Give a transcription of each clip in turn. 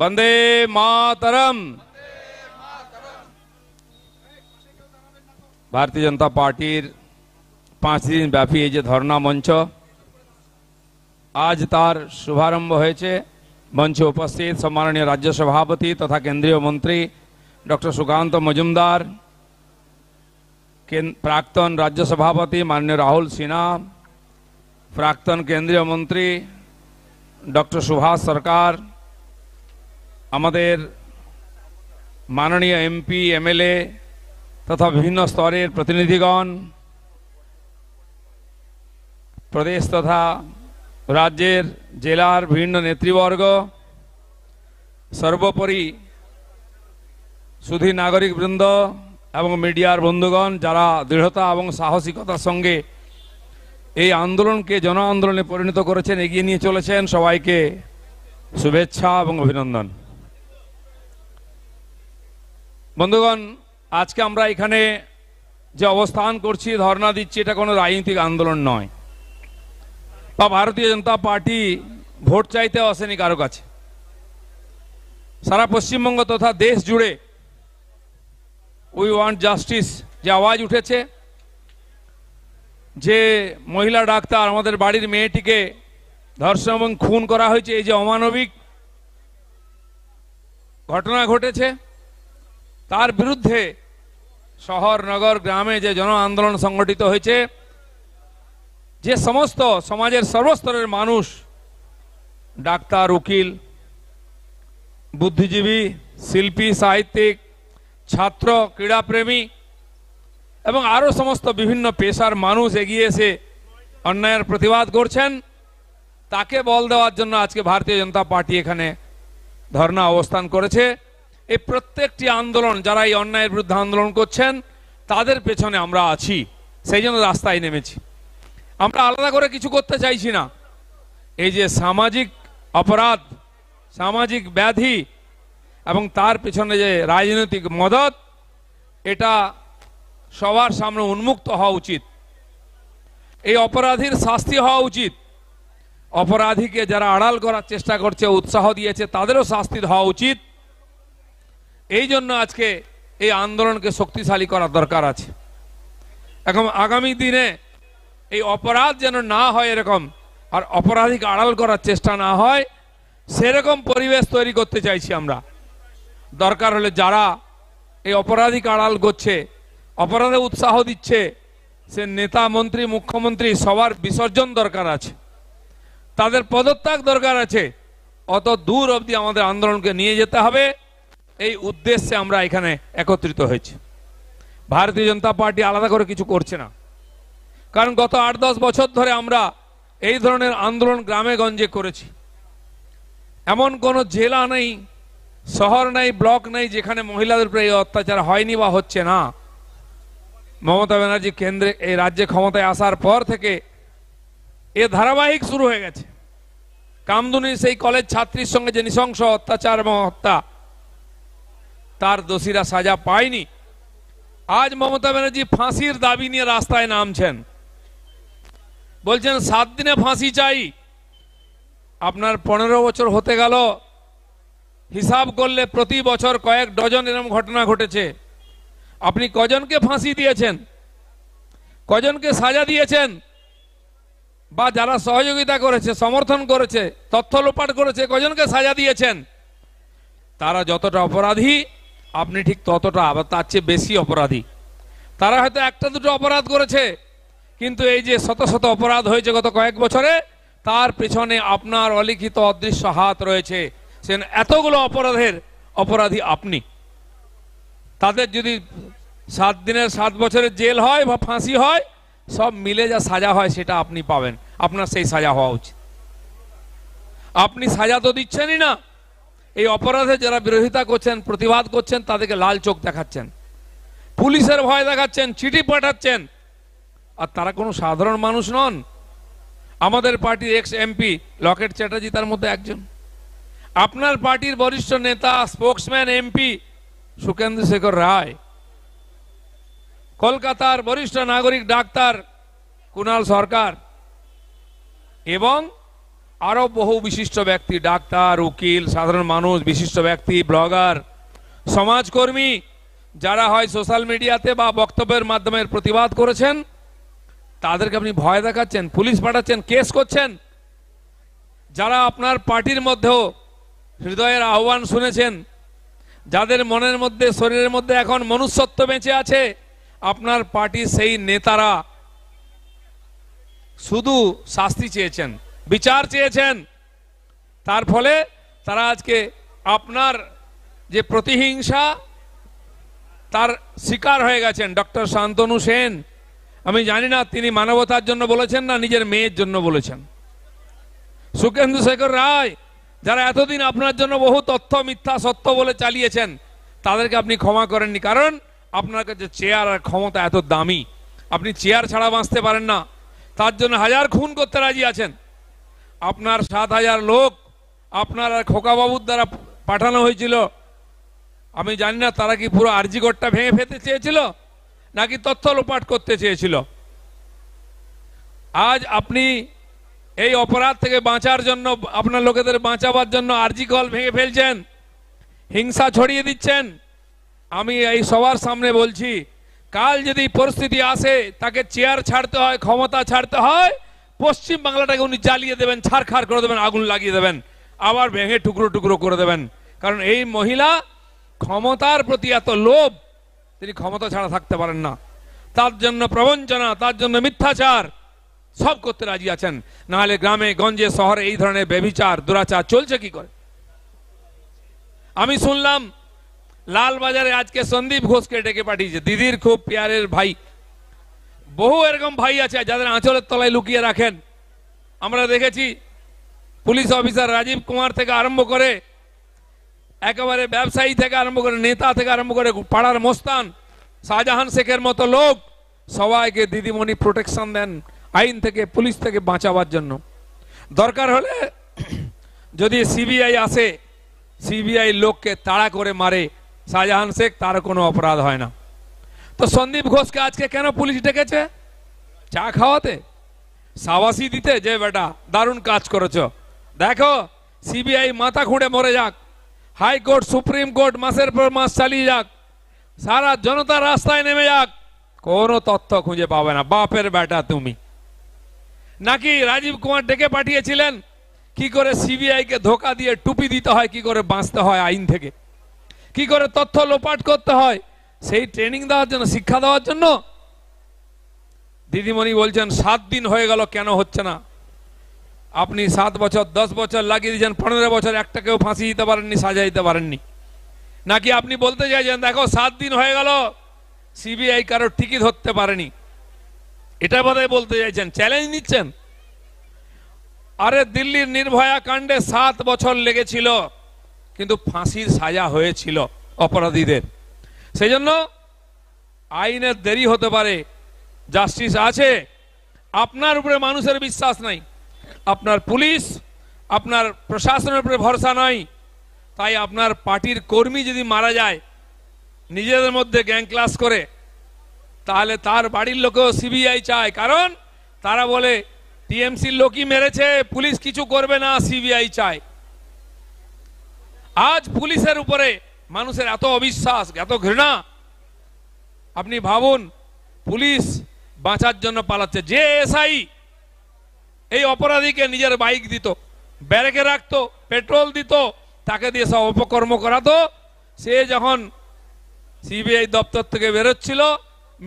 বন্দে মাতরম ভারতীয় জনতা পার্টির পাঁচ দিন ব্যাপী এই যে ধর্ণা মঞ্চ আজ তার শুভারম্ভ হয়েছে মঞ্চে উপস্থিত সম্মাননীয় রাজ্য সভাপতি তথা কেন্দ্রীয় মন্ত্রী ডক্টর সুকান্ত মজুমদার প্রাক্তন রাজ্য সভাপতি মাননীয় রাহুল সিনহা প্রাক্তন কেন্দ্রীয় মন্ত্রী ডক্টর সুভাষ সরকার আমাদের মাননীয় এমপি এমএলএ তথা বিভিন্ন স্তরের প্রতিনিধিগণ প্রদেশ তথা রাজ্যের জেলার বিভিন্ন নেতৃবর্গ সর্বোপরি সুধী নাগরিকবৃন্দ এবং মিডিয়ার বন্ধুগণ যারা দৃঢ়তা এবং সাহসিকতার সঙ্গে এই আন্দোলনকে জন আন্দোলনে পরিণত করেছেন এগিয়ে নিয়ে চলেছেন সবাইকে শুভেচ্ছা এবং অভিনন্দন বন্ধুগণ আজকে আমরা এখানে যে অবস্থান করছি ধর্ণা দিচ্ছি এটা কোনো রাজনৈতিক আন্দোলন নয় বা ভারতীয় জনতা পার্টি ভোট চাইতে আসেনি কারো কাছে সারা পশ্চিমবঙ্গ তথা দেশ জুড়ে উই ওয়ান্ট জাস্টিস যে আওয়াজ উঠেছে যে মহিলা ডাক্তার আমাদের বাড়ির মেয়েটিকে ধর্ষণ এবং খুন করা হয়েছে এই যে অমানবিক ঘটনা ঘটেছে তার বিরুদ্ধে শহর নগর গ্রামে যে জন আন্দোলন সংগঠিত হয়েছে যে সমস্ত সমাজের সর্বস্তরের মানুষ ডাক্তার উকিল বুদ্ধিজীবী শিল্পী সাহিত্যিক ছাত্র ক্রীড়াপ্রেমী এবং আরও সমস্ত বিভিন্ন পেশার মানুষ এগিয়ে এসে অন্যায়ের প্রতিবাদ করছেন তাকে বল দেওয়ার জন্য আজকে ভারতীয় জনতা পার্টি এখানে ধর্না অবস্থান করেছে এই প্রত্যেকটি আন্দোলন যারা এই অন্যায়ের বিরুদ্ধে আন্দোলন করছেন তাদের পেছনে আমরা আছি সেই জন্য রাস্তায় নেমেছি আমরা আলাদা করে কিছু করতে চাইছি না এই যে সামাজিক অপরাধ সামাজিক ব্যাধি এবং তার পেছনে যে রাজনৈতিক মদত এটা সবার সামনে উন্মুক্ত হওয়া উচিত এই অপরাধীর শাস্তি হওয়া উচিত অপরাধীকে যারা আড়াল করার চেষ্টা করছে উৎসাহ দিয়েছে তাদেরও শাস্তি হওয়া উচিত এই জন্য আজকে এই আন্দোলনকে শক্তিশালী করার দরকার আছে এখন আগামী দিনে এই অপরাধ যেন না হয় এরকম আর অপরাধীকে আড়াল করার চেষ্টা না হয় সেরকম পরিবেশ তৈরি করতে চাইছি আমরা দরকার হলে যারা এই অপরাধীকে আড়াল করছে অপরাধে উৎসাহ দিচ্ছে সে নেতা মন্ত্রী মুখ্যমন্ত্রী সবার বিসর্জন দরকার আছে তাদের পদত্যাগ দরকার আছে অত দূর অবধি আমাদের আন্দোলনকে নিয়ে যেতে হবে এই উদ্দেশ্যে আমরা এখানে একত্রিত হয়েছি ভারতীয় জনতা পার্টি আলাদা করে কিছু করছে না কারণ গত আট দশ বছর ধরে আমরা এই ধরনের আন্দোলন গ্রামে গঞ্জে করেছি এমন কোনো জেলা নেই শহর নেই ব্লক নেই যেখানে মহিলাদের উপরে এই অত্যাচার হয়নি বা হচ্ছে না মমতা ব্যানার্জি কেন্দ্রে এই রাজ্যে ক্ষমতায় আসার পর থেকে এ ধারাবাহিক শুরু হয়ে গেছে কামদুনির সেই কলেজ ছাত্রীর সঙ্গে যে নৃশংস অত্যাচার এবং হত্যা তার দোষীরা সাজা পায়নি আজ মমতা ব্যানার্জি ফাঁসির দাবি নিয়ে রাস্তায় নামছেন বলছেন সাত দিনে ফাঁসি চাই আপনার পনেরো বছর হতে গেল হিসাব করলে প্রতি বছর কয়েক ডজন এরম ঘটনা ঘটেছে আপনি কজনকে ফাঁসি দিয়েছেন কজনকে সাজা দিয়েছেন বা যারা সহযোগিতা করেছে সমর্থন করেছে তথ্য লোপাট করেছে কজনকে সাজা দিয়েছেন তারা যতটা অপরাধী আপনি ঠিক ততটা আবার তার চেয়ে বেশি অপরাধী তারা হয়তো একটা দুটো অপরাধ করেছে কিন্তু এই যে শত শত অপরাধ হয়েছে গত কয়েক বছরে তার পেছনে আপনার অলিখিত অদৃশ্য হাত রয়েছে সেন এতগুলো অপরাধের অপরাধী আপনি তাদের যদি সাত দিনের সাত বছরের জেল হয় বা ফাঁসি হয় সব মিলে যা সাজা হয় সেটা আপনি পাবেন আপনার সেই সাজা হওয়া উচিত আপনি সাজা তো দিচ্ছেনই না এই অপরাধে যারা বিরোধিতা করছেন প্রতিবাদ করছেন তাদেরকে লাল চোখ দেখাচ্ছেন পুলিশের ভয় দেখাচ্ছেন চিঠি পাঠাচ্ছেন আর তারা কোনো সাধারণ মানুষ নন আমাদের পার্টির এক্স এমপি লকেট চ্যাটার্জি তার মধ্যে একজন আপনার পার্টির বরিষ্ঠ নেতা স্পোকসম্যান এমপি সুকেন্দ্র শেখর রায় কলকাতার বরিষ্ঠ নাগরিক ডাক্তার কুনাল সরকার এবং আরও বহু বিশিষ্ট ব্যক্তি ডাক্তার উকিল সাধারণ মানুষ বিশিষ্ট ব্যক্তি ব্লগার সমাজকর্মী যারা হয় সোশ্যাল মিডিয়াতে বা বক্তব্যের মাধ্যমে প্রতিবাদ করেছেন তাদেরকে আপনি ভয় দেখাচ্ছেন পুলিশ পাঠাচ্ছেন কেস করছেন যারা আপনার পার্টির মধ্যেও হৃদয়ের আহ্বান শুনেছেন যাদের মনের মধ্যে শরীরের মধ্যে এখন মনুষ্যত্ব বেঁচে আছে আপনার পার্টি সেই নেতারা শুধু শাস্তি চেয়েছেন বিচার চেয়েছেন তার ফলে তারা আজকে আপনার যে প্রতিহিংসা তার শিকার হয়ে গেছেন ডক্টর শান্তনু সেন আমি জানি না তিনি মানবতার জন্য বলেছেন না নিজের মেয়ের জন্য বলেছেন সুকেন্দু শেখর রায় যারা এতদিন আপনার জন্য বহু তথ্য মিথ্যা সত্য বলে চালিয়েছেন তাদেরকে আপনি ক্ষমা করেননি কারণ আপনার কাছে চেয়ার আর ক্ষমতা এত দামি আপনি চেয়ার ছাড়া বাঁচতে পারেন না তার জন্য হাজার খুন করতে রাজি আছেন আপনার সাত হাজার লোক আপনার আর খোকাবাবুর দ্বারা পাঠানো হয়েছিল আমি জানি না তারা কি পুরো আর্জিগড়টা ভেঙে ফেতে চেয়েছিল নাকি তথ্য লোপাট করতে চেয়েছিল আজ আপনি এই অপরাধ থেকে বাঁচার জন্য আপনার লোকেদের বাঁচাবার জন্য আর্জি কল ভেঙে ফেলছেন হিংসা ছড়িয়ে দিচ্ছেন আমি এই সবার সামনে বলছি কাল যদি পরিস্থিতি আসে তাকে চেয়ার ছাড়তে হয় ক্ষমতা ছাড়তে হয় পশ্চিম বাংলাটাকে উনি জ্বালিয়ে দেবেন ছাড়খাড় করে দেবেন আগুন লাগিয়ে দেবেন আবার ভেঙে টুকরো টুকরো করে দেবেন কারণ এই মহিলা ক্ষমতার প্রতি এত লোভ তিনি ক্ষমতা ছাড়া থাকতে পারেন না তার জন্য প্রবঞ্চনা তার জন্য মিথ্যাচার সব করতে রাজি আছেন নাহলে গ্রামে গঞ্জে শহরে এই ধরনের ব্যবিচার দুরাচার চলছে কি করে আমি শুনলাম লালবাজারে আজকে সন্দীপ ঘোষকে ডেকে পাঠিয়েছে দিদির খুব পেয়ারের ভাই বহু এরকম ভাই আছে যাদের আঁচলের তলায় লুকিয়ে রাখেন আমরা দেখেছি পুলিশ অফিসার রাজীব কুমার থেকে আরম্ভ করে একেবারে ব্যবসায়ী থেকে আরম্ভ করে নেতা থেকে আরম্ভ করে পাড়ার মোস্তান শাহজাহান শেখের মতো লোক সবাইকে দিদিমণি প্রোটেকশন দেন আইন থেকে পুলিশ থেকে বাঁচাবার জন্য দরকার হলে যদি সিবিআই আসে সিবিআই লোককে তাড়া করে মারে শাহজাহান শেখ তার কোনো অপরাধ হয় না তো সন্দীপ ঘোষকে আজকে কেন পুলিশ ডেকেছে চা খাওয়াতে সাবাসি দিতে যে বেটা দারুণ কাজ করেছ দেখো সিবিআই মাথা খুঁড়ে মরে যাক হাইকোর্ট সুপ্রিম কোর্ট মাসের পর মাস চালিয়ে যাক সারা জনতা রাস্তায় নেমে যাক কোনো তথ্য খুঁজে পাবে না বাপের বেটা তুমি নাকি রাজীব কুমার ডেকে পাঠিয়েছিলেন কি করে সিবিআইকে ধোকা দিয়ে টুপি দিতে হয় কি করে বাঁচতে হয় আইন থেকে কি করে তথ্য লোপাট করতে হয় সেই ট্রেনিং দেওয়ার জন্য শিক্ষা দেওয়ার জন্য দিদিমণি বলছেন সাত দিন হয়ে গেল কেন হচ্ছে না আপনি সাত বছর দশ বছর লাগিয়ে দিয়েছেন পনেরো বছর একটা কেউ ফাঁসি দিতে পারেননি সাজা দিতে পারেননি নাকি আপনি বলতে চাইছেন দেখো সাত দিন হয়ে গেল সিবিআই কারোর ঠিকই ধরতে পারেনি এটা বোধহয় বলতে চাইছেন চ্যালেঞ্জ নিচ্ছেন আরে দিল্লির নির্ভয়া কাণ্ডে সাত বছর লেগেছিল কিন্তু ফাঁসির সাজা হয়েছিল অপরাধীদের সেই জন্য আইনের দেরি হতে পারে জাস্টিস আছে আপনার উপরে মানুষের বিশ্বাস নাই আপনার পুলিশ আপনার প্রশাসনের উপরে ভরসা নয় তাই আপনার পার্টির কর্মী যদি মারা যায় নিজেদের মধ্যে গ্যাং ক্লাস করে তাহলে তার বাড়ির লোকেও সিবিআই চায় কারণ তারা বলে টিএমসির লোকই মেরেছে পুলিশ কিছু করবে না সিবিআই চায় আজ পুলিশের উপরে মানুষের এত অবিশ্বাস এত ঘৃণা আপনি ভাবুন পুলিশ বাঁচার জন্য পালাচ্ছে যে এসআই এই অপরাধীকে নিজের বাইক দিত ব্যারেকে রাখত পেট্রোল দিত তাকে দিয়ে সব অপকর্ম করাতো সে যখন সিবিআই দপ্তর থেকে বেরোচ্ছিল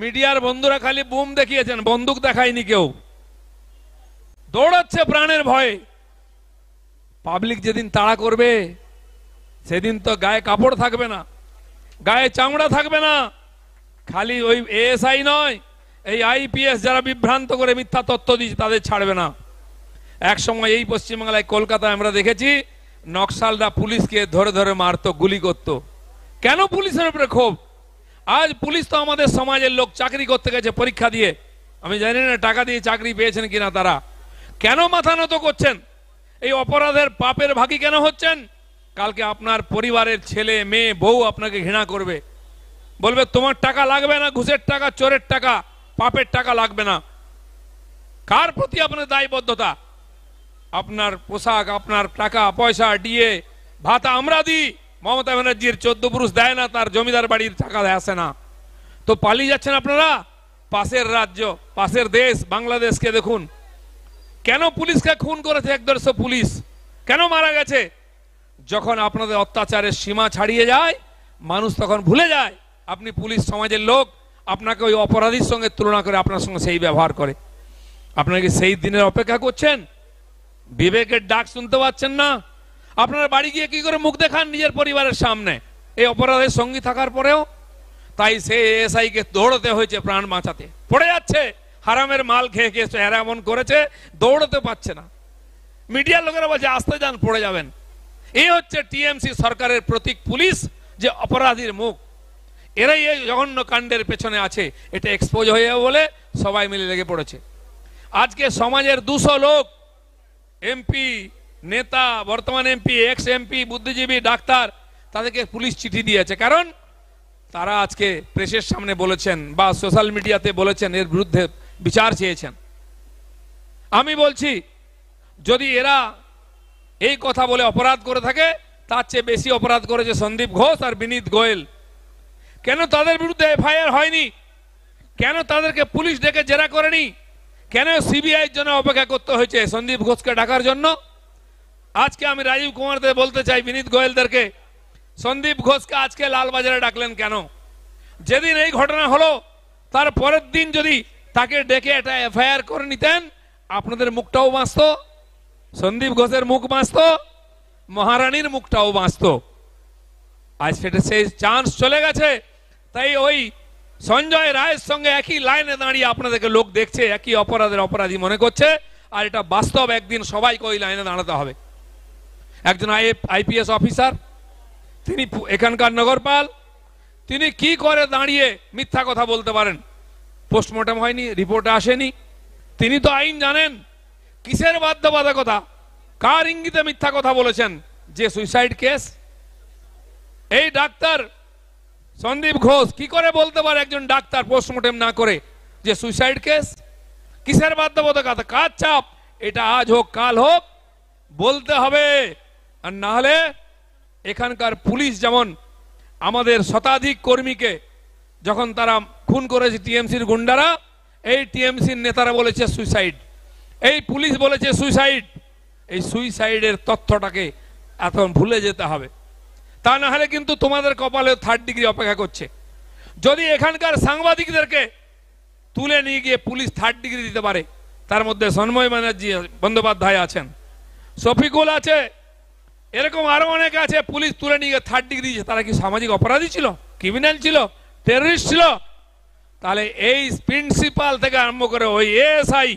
মিডিয়ার বন্ধুরা খালি বুম দেখিয়েছেন বন্দুক দেখায়নি কেউ দৌড়াচ্ছে প্রাণের ভয়ে পাবলিক যেদিন তাড়া করবে সেদিন তো গায়ে কাপড় থাকবে না গায়ে চামড়া থাকবে না খালি ওই এএসআই নয় এই আইপিএস যারা বিভ্রান্ত করে মিথ্যা তথ্য দিচ্ছে তাদের ছাড়বে না এক সময় এই পশ্চিমবাংলায় কলকাতায় আমরা দেখেছি নকশালরা পুলিশকে ধরে ধরে মারত গুলি করত কেন পুলিশের উপরে ক্ষোভ আজ পুলিশ তো আমাদের সমাজের লোক চাকরি করতে গেছে পরীক্ষা দিয়ে আমি জানি না টাকা দিয়ে চাকরি পেয়েছেন কিনা তারা কেন মাথা নত করছেন এই অপরাধের পাপের ভাগি কেন হচ্ছেন কালকে আপনার পরিবারের ছেলে মেয়ে বউ আপনাকে ঘৃণা করবে বলবে তোমার টাকা লাগবে না ঘুষের টাকা চোরের টাকা পাপের টাকা লাগবে না কার প্রতি আপনার দায়বদ্ধতা আপনার পোশাক আপনার টাকা পয়সা ডিএ ভাতা আমরা দিই মমতা ব্যানার্জির চোদ্দ পুরুষ দেয় না তার জমিদার বাড়ির টাকা আসে না তো পালিয়ে যাচ্ছেন আপনারা পাশের রাজ্য পাশের দেশ বাংলাদেশকে দেখুন কেন পুলিশকে খুন করেছে একদর্শ পুলিশ কেন মারা গেছে যখন আপনাদের অত্যাচারের সীমা ছাড়িয়ে যায় মানুষ তখন ভুলে যায় আপনি পুলিশ সমাজের লোক আপনাকে ওই অপরাধীর সঙ্গে তুলনা করে আপনার সঙ্গে সেই ব্যবহার করে আপনাকে সেই দিনের অপেক্ষা করছেন বিবেকের ডাক শুনতে পাচ্ছেন না আপনার বাড়ি গিয়ে কি করে মুখ দেখান নিজের পরিবারের সামনে এই অপরাধের সঙ্গী থাকার পরেও তাই সে কে দৌড়তে হয়েছে প্রাণ বাঁচাতে পড়ে যাচ্ছে হারামের মাল খেয়ে খেয়ে এমন করেছে দৌড়তে পারছে না মিডিয়ার লোকেরা বলছে আসতে যান পড়ে যাবেন এ হচ্ছে টিএমসি সরকারের প্রতীক পুলিশ যে অপরাধীর মুখ এরাই এই জঘন্য কাণ্ডের পেছনে আছে এটা এক্সপোজ হয়ে যাবে বলে সবাই মিলে লেগে পড়েছে আজকে সমাজের দুশো লোক এমপি নেতা বর্তমান এমপি এক্স এমপি বুদ্ধিজীবী ডাক্তার তাদেরকে পুলিশ চিঠি দিয়েছে কারণ তারা আজকে প্রেসের সামনে বলেছেন বা সোশ্যাল মিডিয়াতে বলেছেন এর বিরুদ্ধে বিচার চেয়েছেন আমি বলছি যদি এরা এই কথা বলে অপরাধ করে থাকে তার চেয়ে বেশি অপরাধ করেছে সন্দীপ ঘোষ আর বিনীত গোয়েল কেন তাদের বিরুদ্ধে এফআইআর হয়নি কেন তাদেরকে পুলিশ ডেকে জেরা করেনি কেন সিবিআইয়ের জন্য অপেক্ষা করতে হয়েছে সন্দীপ ঘোষকে ডাকার জন্য আজকে আমি রাজীব কুমারদের বলতে চাই বিনীত গোয়েলদেরকে সন্দীপ ঘোষকে আজকে লালবাজারে ডাকলেন কেন যেদিন এই ঘটনা হলো তার পরের দিন যদি তাকে ডেকে এটা এফআইআর করে নিতেন আপনাদের মুখটাও বাঁচত সন্দীপ ঘোষের মুখ বাঁচত মহারানীর মুখটাও বাঁচত আজ সেটা সেই চান্স চলে গেছে তাই ওই সঞ্জয় রায়ের সঙ্গে একই লাইনে দাঁড়িয়ে আপনাদেরকে লোক দেখছে একই অপরাধের অপরাধী মনে করছে আর এটা বাস্তব একদিন সবাইকে ওই লাইনে দাঁড়াতে হবে একজন আইপিএস অফিসার তিনি এখানকার নগরপাল তিনি কি করে দাঁড়িয়ে মিথ্যা কথা বলতে পারেন পোস্টমর্টম হয়নি রিপোর্টে আসেনি তিনি তো আইন জানেন কিসের বাধ্যবাধকতা কার ইঙ্গিতে মিথ্যা কথা বলেছেন যে সুইসাইড কেস এই ডাক্তার সন্দীপ ঘোষ কি করে বলতে পারে একজন ডাক্তার পোস্টমর্টেম না করে যে সুইসাইড কেস কিসের বাধ্যবাধকতা কার চাপ এটা আজ হোক কাল হোক বলতে হবে আর না হলে এখানকার পুলিশ যেমন আমাদের শতাধিক কর্মীকে যখন তারা খুন করেছে টিএমসির গুন্ডারা এই টিএমসির নেতারা বলেছে সুইসাইড এই পুলিশ বলেছে সুইসাইড এই সুইসাইডের তথ্যটাকে এখন ভুলে যেতে হবে তা না হলে কিন্তু তোমাদের কপালে থার্ড ডিগ্রি অপেক্ষা করছে যদি এখানকার সাংবাদিকদেরকে তুলে নিয়ে গিয়ে পুলিশ থার্ড ডিগ্রি দিতে পারে তার মধ্যে সন্ময় ব্যানার্জি বন্দ্যোপাধ্যায় আছেন শফিকুল আছে এরকম আরো অনেকে আছে পুলিশ তুলে নিয়ে গিয়ে থার্ড ডিগ্রি দিয়েছে তারা কি সামাজিক অপরাধী ছিল ক্রিমিনাল ছিল টেররিস্ট ছিল তাহলে এই প্রিন্সিপাল থেকে আরম্ভ করে ওই আই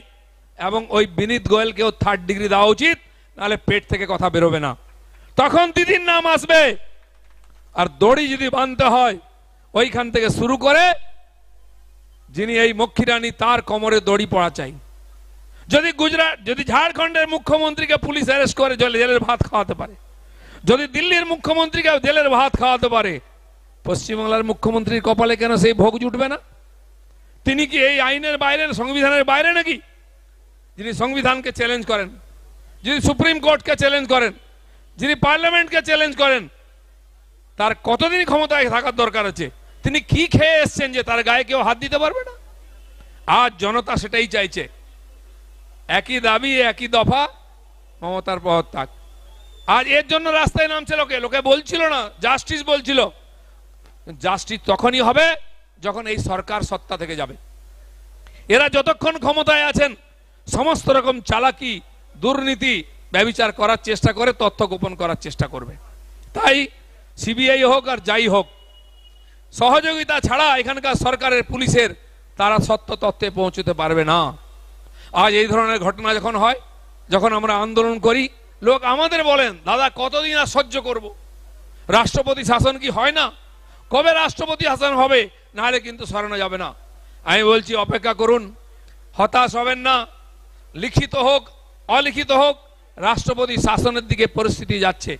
এবং ওই বিনীত গোয়েলকেও থার্ড ডিগ্রি দেওয়া উচিত নাহলে পেট থেকে কথা বেরোবে না তখন দিদির নাম আসবে আর দড়ি যদি বানতে হয় ওইখান থেকে শুরু করে যিনি এই মক্ষীরানী তার কোমরে দড়ি পড়া চাই যদি গুজরাট যদি ঝাড়খণ্ডের মুখ্যমন্ত্রীকে পুলিশ অ্যারেস্ট করে জলে জেলের ভাত খাওয়াতে পারে যদি দিল্লির মুখ্যমন্ত্রীকে জেলের ভাত খাওয়াতে পারে পশ্চিমবাংলার মুখ্যমন্ত্রীর কপালে কেন সেই ভোগ জুটবে না তিনি কি এই আইনের বাইরে সংবিধানের বাইরে নাকি যিনি সংবিধানকে চ্যালেঞ্জ করেন যিনি সুপ্রিম কোর্টকে চ্যালেঞ্জ করেন যিনি পার্লামেন্টকে চ্যালেঞ্জ করেন তার কতদিন ক্ষমতায় থাকার দরকার আছে তিনি কি খেয়ে এসছেন যে তার গায়ে কেউ হাত দিতে পারবে না আজ জনতা সেটাই চাইছে একই দাবি একই দফা মমতার তাক আজ এর জন্য রাস্তায় নামছে লোকে লোকে বলছিল না জাস্টিস বলছিল জাস্টিস তখনই হবে যখন এই সরকার সত্তা থেকে যাবে এরা যতক্ষণ ক্ষমতায় আছেন সমস্ত রকম চালাকি দুর্নীতি ব্যবিচার করার চেষ্টা করে তথ্য গোপন করার চেষ্টা করবে তাই সিবিআই হোক আর যাই হোক সহযোগিতা ছাড়া এখানকার সরকারের পুলিশের তারা সত্য তত্ত্বে পৌঁছতে পারবে না আজ এই ধরনের ঘটনা যখন হয় যখন আমরা আন্দোলন করি লোক আমাদের বলেন দাদা কতদিন আর সহ্য করব। রাষ্ট্রপতি শাসন কি হয় না কবে রাষ্ট্রপতি শাসন হবে নাহলে কিন্তু সরানো যাবে না আমি বলছি অপেক্ষা করুন হতাশ হবেন না লিখিত হোক অলিখিত হোক রাষ্ট্রপতি শাসনের দিকে পরিস্থিতি যাচ্ছে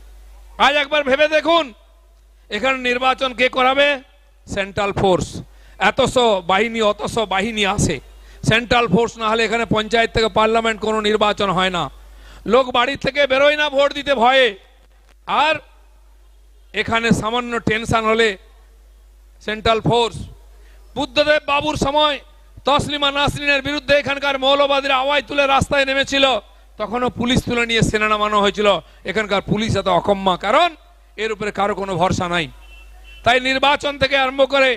আজ একবার ভেবে দেখুন এখানে নির্বাচন কে করাবে সেন্ট্রাল ফোর্স এতশো বাহিনী অতশো বাহিনী আসে সেন্ট্রাল ফোর্স না হলে এখানে পঞ্চায়েত থেকে পার্লামেন্ট কোনো নির্বাচন হয় না লোক বাড়ি থেকে বেরোয় না ভোট দিতে ভয়ে আর এখানে সামান্য টেনশন হলে সেন্ট্রাল ফোর্স বুদ্ধদেব বাবুর সময় তসলিমা নাসরিনের বিরুদ্ধে এখানকার মৌলবাদীরা আওয়ায় তুলে রাস্তায় নেমেছিল তখনও পুলিশ তুলে নিয়ে সেনা নামানো হয়েছিল এখানকার পুলিশ এত অকম্মা কারণ এর উপরে কারো কোনো ভরসা নাই তাই নির্বাচন থেকে আরম্ভ করে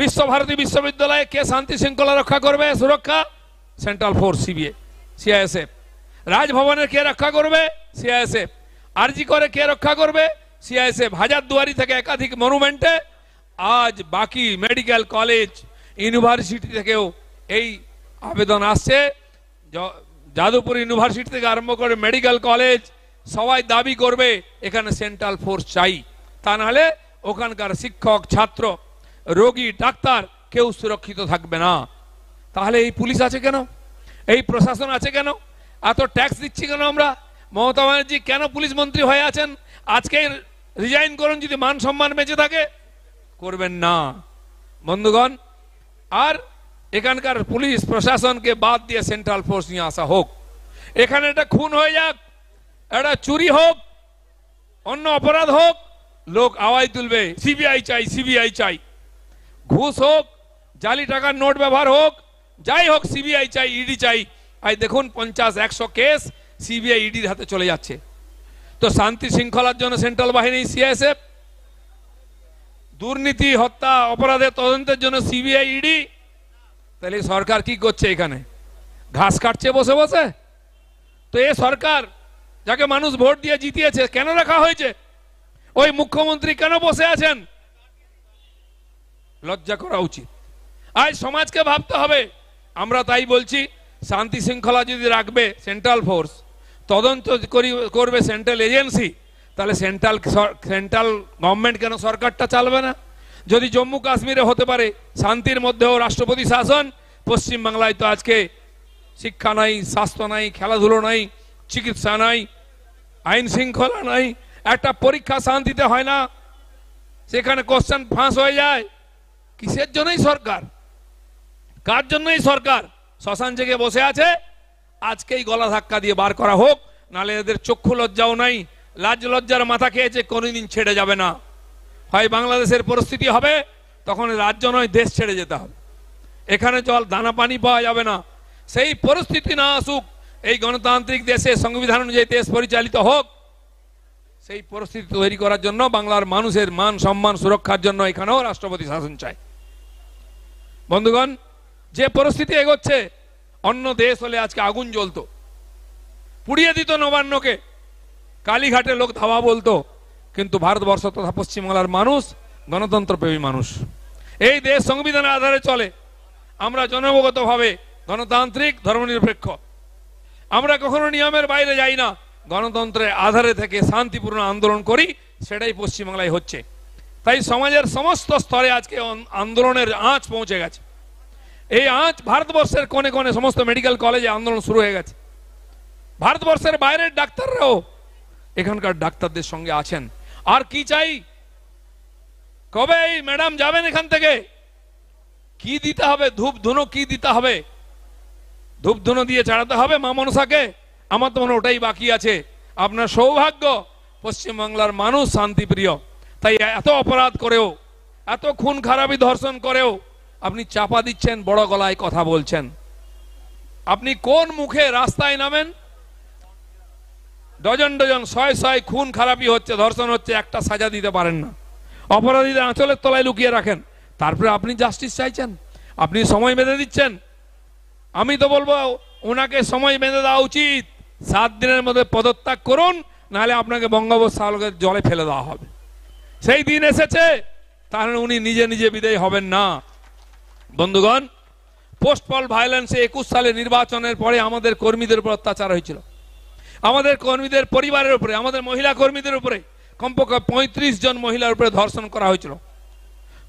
বিশ্বভারতী বিশ্ববিদ্যালয়ে কে শান্তি শৃঙ্খলা রক্ষা করবে সুরক্ষা সেন্ট্রাল ফোর্স সিবিএ সিআইএসএফ রাজভবনের কে রক্ষা করবে সিআইএসএফ আরজি করে কে রক্ষা করবে সিআইএসএফ হাজার দুয়ারি থেকে একাধিক মনুমেন্টে আজ বাকি মেডিকেল কলেজ ইউনিভার্সিটি থেকেও এই আবেদন আসছে যাদবপুর ইউনিভার্সিটি থেকে আরম্ভ করে মেডিকেল কলেজ সবাই দাবি করবে এখানে সেন্ট্রাল ফোর্স চাই তা নাহলে ওখানকার শিক্ষক ছাত্র রোগী ডাক্তার কেউ সুরক্ষিত থাকবে না তাহলে এই পুলিশ আছে কেন এই প্রশাসন আছে কেন এত ট্যাক্স দিচ্ছি কেন আমরা মমতা ব্যানার্জি কেন পুলিশ মন্ত্রী হয়ে আছেন আজকে রিজাইন করুন যদি মান সম্মান বেঁচে থাকে করবেন না বন্ধুগণ আর এখানকার পুলিশ প্রশাসনকে বাদ দিয়ে সেন্ট্রাল ফোর্স নিয়ে আসা হোক এখানে এটা খুন হয়ে যাক এটা চুরি হোক অন্য অপরাধ হোক লোক আওয়াজ তুলবে সিবিআই চাই সিবিআই চাই ঘুষ হোক জালি টাকার নোট ব্যবহার হোক যাই হোক সিবিআই চাই ইডি e চাই আজ দেখুন পঞ্চাশ একশো কেস সিবিআই ইডির e হাতে চলে যাচ্ছে তো শান্তি শৃঙ্খলার জন্য সেন্ট্রাল বাহিনী সিএসএফ দুর্নীতি হত্যা অপরাধের তদন্তের জন্য সিবিআই ইডি e তাহলে সরকার কি করছে এখানে ঘাস কাটছে বসে বসে তো এ সরকার যাকে মানুষ ভোট দিয়ে জিতিয়েছে কেন রাখা হয়েছে ওই মুখ্যমন্ত্রী কেন বসে আছেন লজ্জা করা উচিত আজ সমাজকে ভাবতে হবে আমরা তাই বলছি শান্তি শৃঙ্খলা যদি রাখবে সেন্ট্রাল ফোর্স তদন্ত করবে সেন্ট্রাল এজেন্সি তাহলে সেন্ট্রাল সেন্ট্রাল গভর্নমেন্ট কেন সরকারটা চালবে না যদি জম্মু কাশ্মীরে হতে পারে শান্তির মধ্যেও রাষ্ট্রপতি শাসন পশ্চিমবাংলায় তো আজকে শিক্ষা নাই স্বাস্থ্য নাই খেলাধুলো নাই চিকিৎসা নাই আইন শৃঙ্খলা নাই একটা পরীক্ষা শান্তিতে হয় না সেখানে কোশ্চেন ফাঁস হয়ে যায় কিসের জন্যই সরকার কার জন্যই সরকার শ্মশান জেগে বসে আছে আজকেই গলা ধাক্কা দিয়ে বার করা হোক নালে এদের চক্ষু লজ্জাও নাই লাজ লজ্জার মাথা খেয়েছে কোনোদিন ছেড়ে যাবে না হয় বাংলাদেশের পরিস্থিতি হবে তখন রাজ্য নয় দেশ ছেড়ে যেতে হবে এখানে জল দানা পানি পাওয়া যাবে না সেই পরিস্থিতি না আসুক এই গণতান্ত্রিক দেশে সংবিধান অনুযায়ী দেশ পরিচালিত হোক সেই পরিস্থিতি তৈরি করার জন্য বাংলার মানুষের মান সম্মান সুরক্ষার জন্য এখানেও রাষ্ট্রপতি শাসন চায় বন্ধুগণ যে পরিস্থিতি এগোচ্ছে অন্য দেশ হলে আজকে আগুন জ্বলত পুড়িয়ে দিত নবান্নকে কালীঘাটে লোক ধাওয়া বলতো কিন্তু ভারতবর্ষ তথা পশ্চিমবাংলার মানুষ গণতন্ত্রপ্রেমী মানুষ এই দেশ সংবিধানের আধারে চলে আমরা ভাবে গণতান্ত্রিক ধর্মনিরপেক্ষ আমরা কখনো নিয়মের বাইরে যাই না গণতন্ত্রের আধারে থেকে শান্তিপূর্ণ আন্দোলন করি সেটাই পশ্চিমবাংলায় হচ্ছে তাই সমাজের সমস্ত স্তরে আজকে আন্দোলনের আঁচ পৌঁছে গেছে এই আঁচ ভারতবর্ষের কোনে কোনে সমস্ত মেডিকেল কলেজে আন্দোলন শুরু হয়ে গেছে ভারতবর্ষের বাইরের ডাক্তাররাও এখানকার ডাক্তারদের সঙ্গে আছেন আর কি চাই কবে এই ম্যাডাম যাবেন এখান থেকে কি দিতে হবে ধূপ ধুনো কি দিতে হবে ধূপ ধুনো দিয়ে চাড়াতে হবে মা মনসাকে আমার তো মনে ওটাই বাকি আছে আপনার সৌভাগ্য পশ্চিমবাংলার মানুষ শান্তিপ্রিয় তাই এত অপরাধ করেও এত খুন খারাপি ধর্ষণ করেও আপনি চাপা দিচ্ছেন বড় গলায় কথা বলছেন আপনি কোন মুখে রাস্তায় নামেন ডজন ডজন ছয় ছয় খুন খারাপি হচ্ছে ধর্ষণ হচ্ছে একটা সাজা দিতে পারেন না অপরাধীদের আঁচলের তলায় লুকিয়ে রাখেন তারপরে আপনি জাস্টিস চাইছেন আপনি সময় বেঁধে দিচ্ছেন আমি তো বলবো ওনাকে সময় বেঁধে দেওয়া উচিত সাত দিনের মধ্যে পদত্যাগ করুন নাহলে আপনাকে বঙ্গোপসাগরের জলে ফেলে দেওয়া হবে সেই দিন এসেছে তাহলে উনি নিজে নিজে বিদায় হবেন না বন্ধুগণ পোস্ট পল ভায়োলেন্সে একুশ সালে নির্বাচনের পরে আমাদের কর্মীদের উপর অত্যাচার হয়েছিল আমাদের কর্মীদের পরিবারের উপরে আমাদের মহিলা কর্মীদের উপরে কমপক্ষে পঁয়ত্রিশ জন মহিলার উপরে ধর্ষণ করা হয়েছিল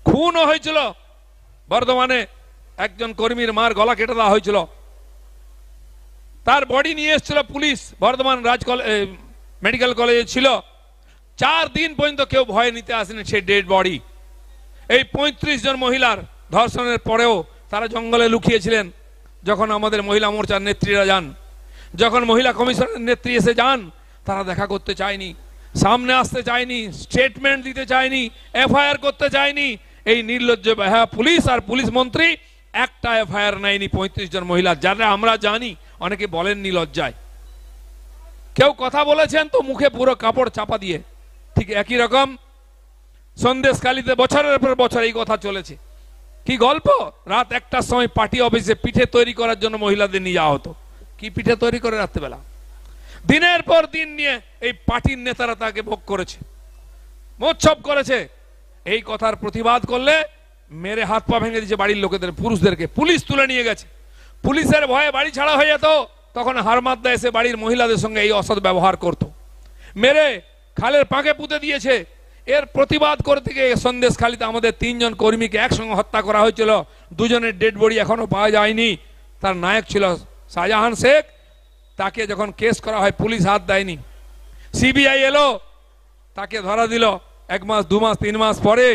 খুনও হয়েছিল বর্ধমানে একজন কর্মীর মার গলা কেটে দেওয়া হয়েছিল তার বডি নিয়ে এসেছিল পুলিশ বর্ধমান রাজ মেডিকেল কলেজে ছিল চার দিন পর্যন্ত কেউ ভয় নিতে আসেনি সেই ডেড বডি এই পঁয়ত্রিশ জন মহিলার ধর্ষণের পরেও তারা জঙ্গলে লুকিয়েছিলেন যখন আমাদের মহিলা মোর্চার নেত্রীরা যান যখন মহিলা কমিশনের নেত্রী এসে যান তারা দেখা করতে চায়নি সামনে আসতে চায়নি স্টেটমেন্ট দিতে চায়নি এফআইআর করতে চায়নি এই নির্লজ্জ হ্যাঁ পুলিশ আর পুলিশ মন্ত্রী একটা এফআইআর নেয়নি পঁয়ত্রিশ জন মহিলা যারা আমরা জানি অনেকে বলেননি লজ্জায় কেউ কথা বলেছেন তো মুখে পুরো কাপড় চাপা দিয়ে ঠিক একই রকম সন্দেশ কালিতে বছরের পর বছর এই কথা চলেছে কি গল্প রাত একটার সময় পার্টি অফিসে পিঠে তৈরি করার জন্য মহিলাদের নিয়ে যাওয়া হতো কি পিঠা তৈরি করে রাত্রেবেলা দিনের পর দিন নিয়ে এই পার্টির নেতারা তাকে ভোগ করেছে মোৎসব করেছে এই কথার প্রতিবাদ করলে মেরে হাত পা ভেঙে দিয়েছে বাড়ির লোকেদের পুরুষদেরকে পুলিশ তুলে নিয়ে গেছে পুলিশের ভয়ে বাড়ি ছাড়া হয়ে যেত তখন হারমাদ্দা এসে বাড়ির মহিলাদের সঙ্গে এই অসৎ ব্যবহার করত। মেরে খালের পাঁকে পুঁতে দিয়েছে এর প্রতিবাদ করতে গিয়ে সন্দেশ খালিতে আমাদের তিনজন কর্মীকে একসঙ্গে হত্যা করা হয়েছিল দুজনের ডেড বডি এখনো পাওয়া যায়নি তার নায়ক ছিল শাহজাহান শেখ তাকে যখন কেস করা হয় পুলিশ হাত দেয়নি সিবিআই এলো তাকে ধরা দিল এক মাস দু মাস তিন মাস পরে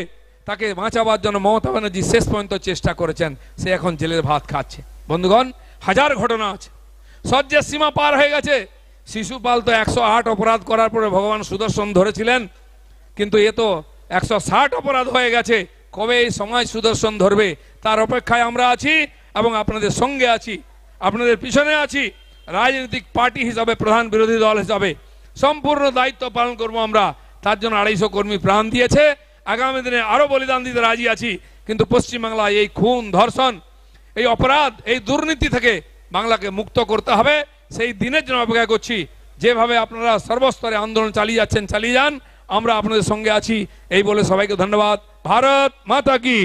তাকে বাঁচাবার জন্য মমতা ব্যানার্জি শেষ পর্যন্ত চেষ্টা করেছেন সে এখন জেলের ভাত খাচ্ছে বন্ধুগণ হাজার ঘটনা আছে শয্যের সীমা পার হয়ে গেছে শিশুপাল তো একশো আট অপরাধ করার পরে ভগবান সুদর্শন ধরেছিলেন কিন্তু এ তো একশো ষাট অপরাধ হয়ে গেছে কবে এই সময় সুদর্শন ধরবে তার অপেক্ষায় আমরা আছি এবং আপনাদের সঙ্গে আছি আপনাদের পিছনে আছি রাজনৈতিক পার্টি হিসাবে প্রধান বিরোধী দল হিসাবে সম্পূর্ণ দায়িত্ব পালন করব আমরা তার জন্য আড়াইশো কর্মী প্রাণ দিয়েছে আগামী দিনে আরও বলিদান দিতে রাজি আছি কিন্তু পশ্চিমবাংলায় এই খুন ধর্ষণ এই অপরাধ এই দুর্নীতি থেকে বাংলাকে মুক্ত করতে হবে সেই দিনের জন্য অপেক্ষা করছি যেভাবে আপনারা সর্বস্তরে আন্দোলন চালিয়ে যাচ্ছেন চালিয়ে যান আমরা আপনাদের সঙ্গে আছি এই বলে সবাইকে ধন্যবাদ ভারত মাতা কি